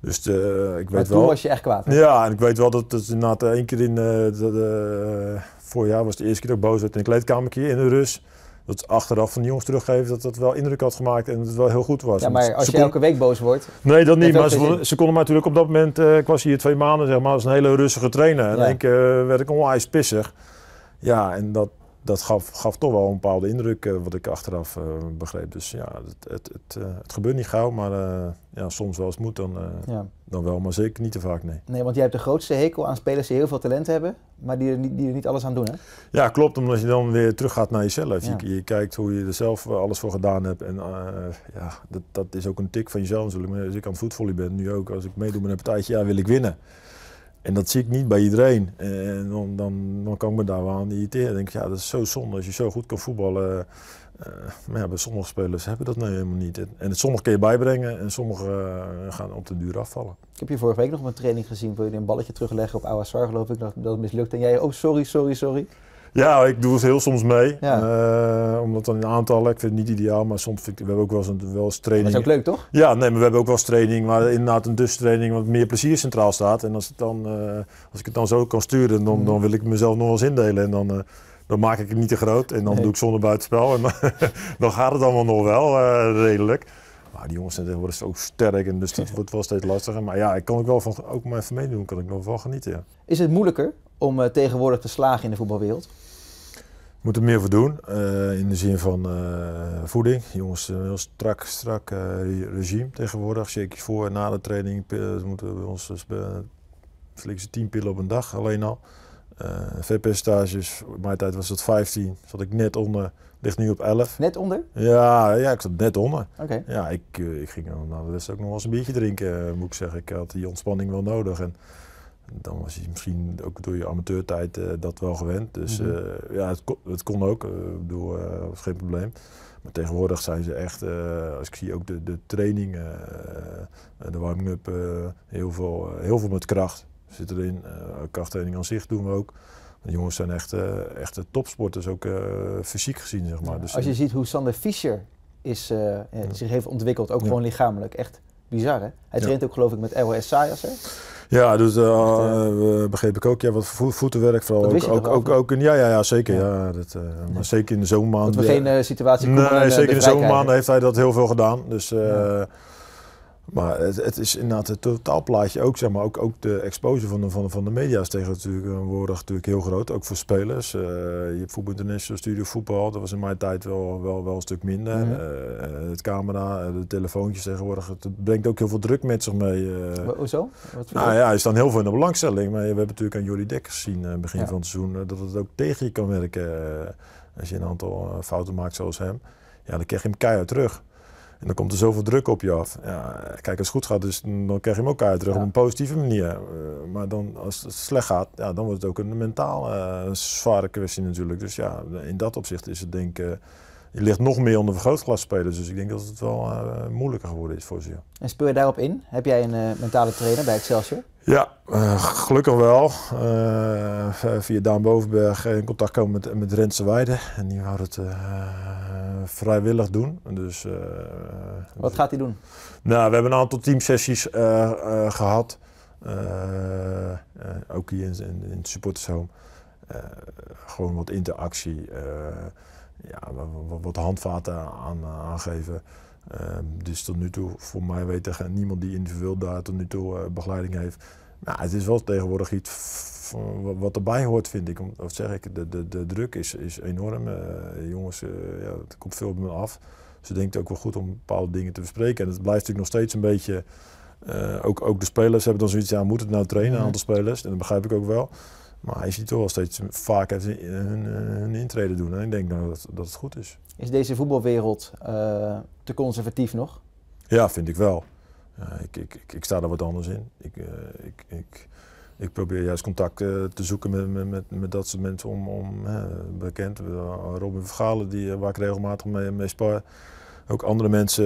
Dus de, eh, ik weet wel. was je echt kwaad. Ja, en ik weet wel dat het na eh, één keer in. het de, voorjaar was de eerste keer dat ik boos werd in leidde kleedkamertje in de rust. Dat achteraf van de jongens teruggeven dat dat wel indruk had gemaakt en dat het wel heel goed was. Ja, maar als je elke
week boos wordt. Nee, dat niet. Maar ze,
konden mij natuurlijk op dat moment. ik was hier twee maanden, zeg maar. als een hele rustige trainer. En ja. ik werd ik onwijs pissig. Ja, en dat, dat gaf, gaf toch wel een bepaalde indruk, eh, wat ik achteraf eh, begreep. Dus ja, het, het, het eh, gebeurt niet gauw, maar ja, soms wel eens moet, dan, dan wel, maar zeker niet te vaak, nee.
Nee, want jij hebt de grootste hekel aan spelers die heel veel talent hebben, maar die er niet, die niet alles aan doen, hè?
Ja, klopt, omdat je dan weer teruggaat naar jezelf. Je, kijkt hoe je er zelf alles voor gedaan hebt en ja, dat, dat is ook een tik van jezelf natuurlijk. Als ik aan het voetvolley ben, nu ook, als ik meedoe met een partijtje, ja, wil ik winnen. En dat zie ik niet bij iedereen. En dan, dan, kan ik me daar wel aan irriteren. denk ik, ja, dat is zo zonde. Als je zo goed kan voetballen. Uh, maar ja, bij sommige spelers hebben dat nou helemaal niet. En het sommige kun je bijbrengen en sommige eh, gaan op de duur afvallen. Ik heb je
vorige week nog op een training gezien. Wil je een balletje terugleggen op Awa Zwar geloof ik, dat, dat mislukt. En jij, oh sorry, sorry, sorry.
Ja, ik doe het heel soms mee. Eh, omdat dan in aantallen, ik vind het niet ideaal, maar soms vind ik, we hebben ook wel eens, een, training. Dat is ook leuk, toch? Ja, nee, maar we hebben ook wel eens training, maar inderdaad een dus training wat meer plezier centraal staat. En als, het dan, eh, als ik het dan zo kan sturen, dan, dan hmm. wil ik mezelf nog wel eens indelen. En dan, eh, dan maak ik het niet te groot en dan doe ik zonder buitenspel. En dan, gaat het allemaal nog wel redelijk. Maar die jongens zijn tegenwoordig zo sterk en dus dat wordt wel steeds lastiger. Maar ja, ik kan ook wel van, ook maar even meedoen, kan ik nog wel genieten.
Is het moeilijker om tegenwoordig te slagen in de voetbalwereld?
Moeten er meer voor doen. Eh, in de zin van eh, voeding. Jongens, een eh, heel strak, strak regime tegenwoordig. Zeker voor en na de training pillen, moeten we ons dus, 10 pillen op een dag alleen al. vetpercentages, in mijn tijd was dat 15. Zat ik net onder, ligt nu op 11. Net onder? Ja, ja ik zat net onder. Oké. Ja, ik, ik ging na nou, de wedstrijd ook nog wel eens een biertje drinken, moet ik zeggen. Ik had die ontspanning wel nodig. En, dan was je misschien ook door je amateurtijd uh, dat wel gewend. Dus mhm. eh, ja, het kon, het kon ook. Uh, bedoel, was geen probleem. Maar tegenwoordig zijn ze echt, als ik zie ook de, de de warming-up, heel, veel, heel veel met kracht zit erin. krachttraining aan zich doen we ook. De jongens zijn echt, echt topsporters, ook fysiek gezien, zeg maar. dus als je
ziet hoe Sander Fischer is, zich heeft ontwikkeld, ook gewoon lichamelijk, echt Bizar, hè? Hij traint ook geloof ik met
ROS Sayas, hè? Ja, dus eh, eh, eh, begreep ik ook. Ja, wat voetenwerk vooral. Ook, ook, ook, in, ja, ja, ja, zeker. Ja. dat, maar zeker in de zomermaanden. Dat we geen situatie Nee, zeker in de, zomer zomermaanden heeft hij dat heel veel gedaan. Dus... Ja. Maar het, is inderdaad het totaalplaatje ook, zeg maar, ook, ook de exposure van de, van, de, media is tegenwoordig natuurlijk heel groot, ook voor spelers. Eh, je hebt Voetbal International, Studio Voetbal, dat was in mijn tijd wel, wel, wel een stuk minder. Mhm. Eh, eh, het camera, de telefoontjes tegenwoordig, het brengt ook heel veel druk met zich mee. Hoezo? Wat nou ja, is staat heel veel in de belangstelling, maar we hebben natuurlijk aan Jordi Dekker gezien begin van het seizoen, dat het ook tegen je kan werken als je een aantal fouten maakt zoals hem. Ja, dan krijg je hem keihard terug. En dan komt er zoveel druk op je af. Ja, kijk, als het goed gaat, dus, mm, dan krijg je hem ook uit terug op een positieve manier. Eh, maar dan, als het slecht gaat, ja, dan wordt het ook een mentaal eh, zware kwestie natuurlijk. Dus ja, in dat opzicht is het denk ik eh, je ligt nog meer onder vergrootglasspelers. Dus ik denk dat het wel eh, moeilijker geworden is voor ze. En speel je daarop in? Heb jij een eh, mentale trainer bij Excelsior? Ja, eh, gelukkig wel. via Daan Bovenberg in contact komen met, met Rentse Weide. En die wou het vrijwillig doen. Dus, Wat gaat hij doen? Nou, we hebben een aantal teamsessies gehad. ook hier in, in, in het supportershome. gewoon wat interactie ja, wat handvaten aan, eh, aangeven. Ehm, dus tot nu toe, voor mij weet er niemand die individueel daar tot nu toe eh, begeleiding heeft. Nou, het is wel tegenwoordig iets wat erbij hoort, vind ik. Of zeg ik, de, de, de druk is, is enorm. Eh, jongens, ja, het komt veel op me af. Ze denkt ook wel goed om bepaalde dingen te bespreken. En het blijft natuurlijk nog steeds een beetje. ook, ook de spelers hebben dan zoiets, ja, moet het nou trainen, een aantal spelers? En dat begrijp ik ook wel. Maar hij ziet toch wel steeds vaak hun, hun intrede doen. En ik denk nou dat, dat het goed is.
Is deze voetbalwereld eh, te conservatief nog?
Ja, vind ik wel. Eh, ik, ik, ik, ik, sta er wat anders in. Ik, eh, ik, ik, ik probeer juist contact te zoeken met, met, met, dat soort mensen om, om bekend. Robin Vergalen, die, waar ik regelmatig mee, mee spar ook andere mensen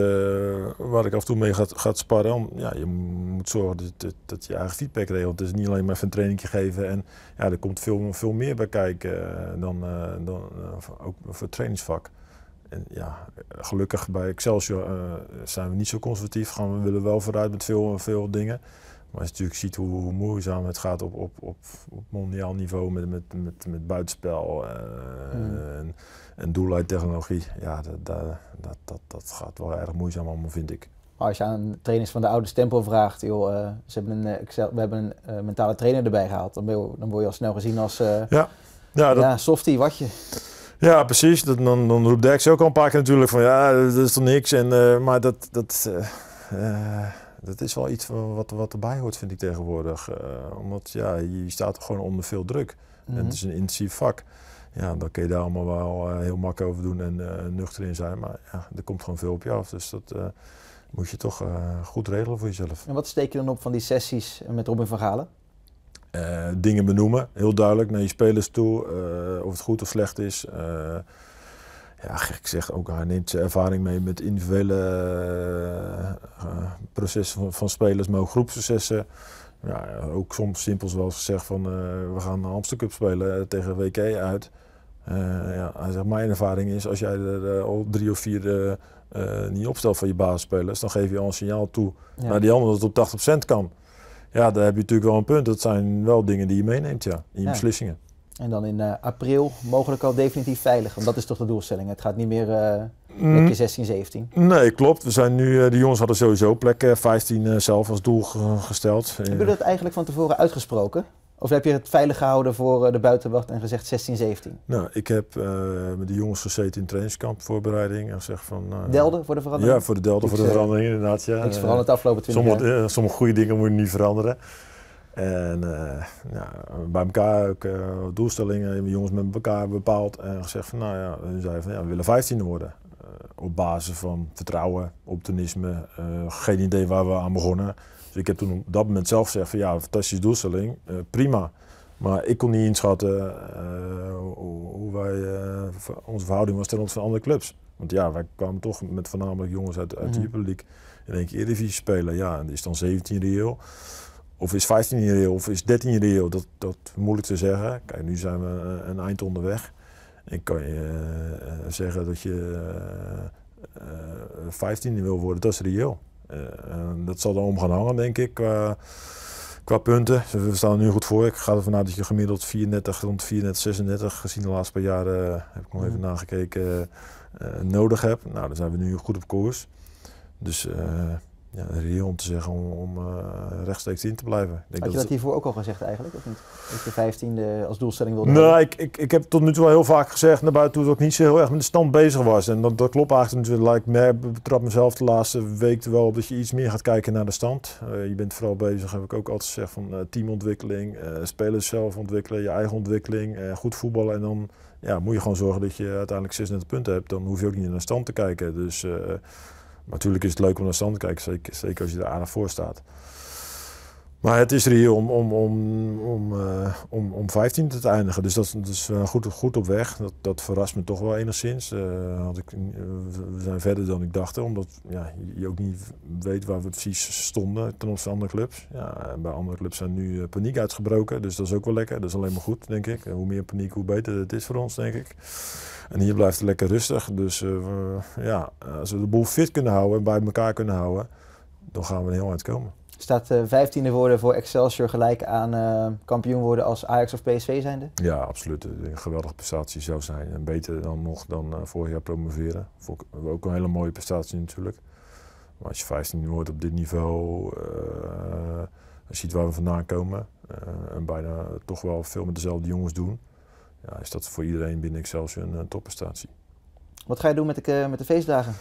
eh, waar ik af en toe mee gaat, gaat sparren. Om, ja, je moet zorgen dat, dat, je eigen feedback regelt. is niet alleen maar even een trainingje geven. En ja, er komt veel, veel meer bij kijken eh, dan, eh, dan ook voor het trainingsvak. En ja, gelukkig bij Excelsior zijn we niet zo conservatief. Gaan we willen wel vooruit met veel, veel dingen. Maar als je natuurlijk ziet hoe, moeizaam het gaat op, op, op, op, mondiaal niveau met, met, met, met buitenspel eh, hmm. en, en technologie. Ja, dat, dat, dat, dat gaat wel erg moeizaam allemaal, vind ik. als je aan trainers van de oude stempel vraagt, joh, eh, ze hebben een,
Excel, we hebben een eh, mentale trainer erbij gehaald, dan, dan, word je al snel gezien als ja. Ja, dat... ja, softie,
Ja, precies. Dat, dan, dan roept Dex ook al een paar keer natuurlijk van ja, dat is toch niks. En, maar dat... dat dat is wel iets wat, wat erbij hoort, vind ik tegenwoordig. Eh, omdat ja, je staat er gewoon onder veel druk. En mhm. het is een intensief vak. Ja, dan kun je daar allemaal wel eh, heel makkelijk over doen en eh, nuchter in zijn. Maar ja, er komt gewoon veel op je af. Dus dat moet je toch goed regelen voor jezelf.
En wat steek je dan op
van die sessies
met Robin van Galen?
dingen benoemen, heel duidelijk naar je spelers toe. of het goed of slecht is ja, ik zeg ook, hij neemt zijn ervaring mee met individuele eh, eh, processen van, van, spelers, maar ook groepsprocessen. Ja, ook soms simpel zoals gezegd van eh, we gaan de Amsterdam Cup spelen tegen WK uit. ja, hij zegt, mijn ervaring is, als jij er al drie of vier niet opstelt van je basisspelers, dan geef je al een signaal toe ja. naar die andere dat op 80% kan. Ja, daar heb je natuurlijk wel een punt. Dat zijn wel dingen die je meeneemt ja, in je beslissingen.
En dan in eh, april mogelijk al definitief veilig. Want dat is toch de doelstelling. Het gaat niet meer uh, 16, 17.
Nee, klopt. We zijn nu, eh, de jongens hadden sowieso plek 15 eh, zelf als doel gesteld. Hebben jullie dat
eigenlijk van tevoren uitgesproken? Of heb je het veilig gehouden voor de buitenwacht en gezegd 16, 17?
Nou, ik heb met de jongens gezeten in trainingskamp voorbereiding en zeg van... Uh, Delden voor de verandering? Ja, voor de Delden, voor de verandering inderdaad. Ja. Niks veranderd de afgelopen 20 sommige, jaar? sommige goede dingen moeten niet veranderen. En eh, bij elkaar ook uh, eh, doelstellingen, jongens met elkaar bepaald en gezegd van nou ja, hun zeiden van ja, we willen 15 worden. Eh, op basis van vertrouwen, optimisme, geen idee waar we aan begonnen. Dus ik heb toen op dat moment zelf gezegd van ja, fantastische doelstelling, prima. Maar ik kon niet inschatten hoe, wij, onze verhouding was ten opzichte van andere clubs. Want ja, wij kwamen toch met voornamelijk jongens uit, uit de mhm. Jupiler in één keer Eredivisie spelen. Ja, en die is dan 17 reëel. Of is 15 reëel, of is 13 reëel, dat, dat moeilijk te zeggen. Kijk, nu zijn we een eind onderweg. En kan je eh, eh, zeggen dat je uh, eh, 15 wil worden, dat is reëel. dat zal er om gaan hangen, denk ik, qua, qua punten. Dus we staan er nu goed voor. Ik ga ervan uit dat je gemiddeld 34, rond 34, 36, gezien de laatste paar jaren, heb ik nog even mm. nagekeken, nodig hebt. Nou, dan zijn we nu goed op koers. Dus ja, om te zeggen om, om eh, rechtstreeks in te blijven. Ik denk Had je dat,
hiervoor ook al gezegd eigenlijk, of niet? Dat je vijftiende als doelstelling wilde Nee, nou, ik,
ik, ik heb tot nu toe wel heel vaak gezegd naar buiten toe dat ik niet zo heel erg met de stand bezig was. En dat, dat klopt eigenlijk natuurlijk. Ik betrap mezelf de laatste week wel op dat je iets meer gaat kijken naar de stand. Eh, je bent vooral bezig, heb ik ook altijd gezegd, van eh, teamontwikkeling, spelers zelf ontwikkelen, je eigen ontwikkeling, goed voetballen. En dan ja, moet je gewoon zorgen dat je uiteindelijk 36 punten hebt. Dan hoef je ook niet naar de stand te kijken. Dus... Maar natuurlijk is het leuk om naar stand te kijken, zeker, zeker als je daar en voor staat. Maar het is er hier om, om, om, om, uh, om, om 15 te eindigen. Dus dat, is eh, goed, goed op weg. Dat, dat verrast me toch wel enigszins. Eh, ik, we zijn verder dan ik dacht. Omdat ja, je ook niet weet waar we precies stonden ten opzichte van andere clubs. Ja, bij andere clubs zijn nu paniek uitgebroken. Dus dat is ook wel lekker. Dat is alleen maar goed, denk ik. Hoe meer paniek, hoe beter het is voor ons, denk ik. En hier blijft het lekker rustig. Dus ja, als we de boel fit kunnen houden en bij elkaar kunnen houden, dan gaan we er heel eind komen
staat eh, vijftiende e worden voor Excelsior gelijk aan uh, kampioen worden als Ajax of PSV zijnde?
Ja, absoluut. Een geweldige prestatie zou zijn. En beter dan nog dan eh, vorig jaar promoveren. ook een hele mooie prestatie natuurlijk. Maar als je 15 wordt op dit niveau, je ziet waar we vandaan komen en bijna toch wel veel met dezelfde jongens doen, ja, is dat voor iedereen binnen Excelsior een topprestatie. Wat ga je doen met de, met de feestdagen?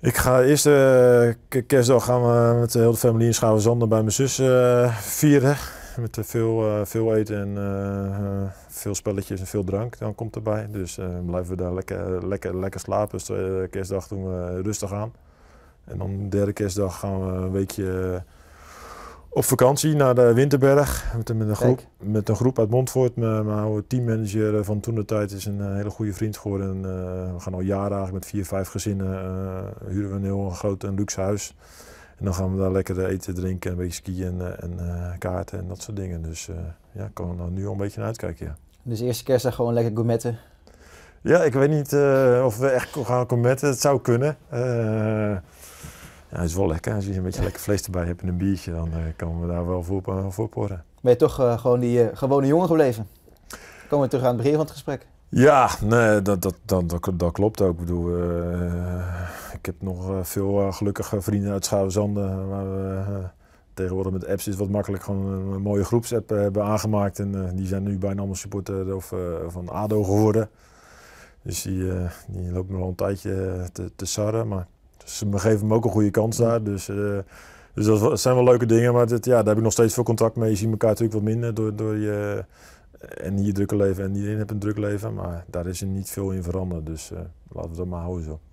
Ik ga eerst de eh, kerstdag gaan we met eh, de hele familie in zonde bij mijn zus eh, vieren. Met veel, veel eten en veel spelletjes en veel drank dan komt erbij. Dus blijven we daar lekker, lekker, lekker slapen. Dus de kerstdag doen we rustig aan. En dan de derde kerstdag gaan we een weekje op vakantie naar de Winterberg met, een, groep, met een groep uit Montfort. Mijn, mijn oude teammanager eh, van toen de tijd is een eh, hele goede vriend geworden. Eh, we gaan al jaren eigenlijk met vier, vijf gezinnen uh, huren we een heel groot en luxe huis. En dan gaan we daar lekker eten, drinken, een beetje skiën en, kaarten en dat soort dingen. Dus ja, ik kan er nu al een beetje uitkijken. Ja. Dus eerste kerstdag gewoon lekker gourmetten? Ja, ik weet niet of we echt gaan gourmetten. Het zou kunnen. Ja, het is wel lekker. Als je een beetje lekker vlees erbij hebt en een biertje, dan uh, kan we daar wel voor, eh, voor porren.
Ben je toch eh, gewoon die gewone jongen gebleven? Komen we terug aan het begin van het gesprek.
Ja, nee, dat, dat, dat, dat, klopt ook. Ik bedoel, ik heb nog veel gelukkige vrienden uit Schouwenzanden waar we tegenwoordig met apps is wat makkelijk gewoon een mooie groepsapp hebben aangemaakt. En die zijn nu bijna allemaal supporter of, van ADO geworden. Dus die, die loopt me wel een tijdje te, te sarren. Maar ze geven me ook een goede kans daar. Dus, eh, dus dat zijn wel leuke dingen, maar dit, ja, daar heb ik nog steeds veel contact mee. Je ziet elkaar natuurlijk wat minder door, door je... Eh, en hier drukke leven en iedereen heeft een druk leven, maar daar is er niet veel in veranderd. Dus eh, laten we dat maar houden zo.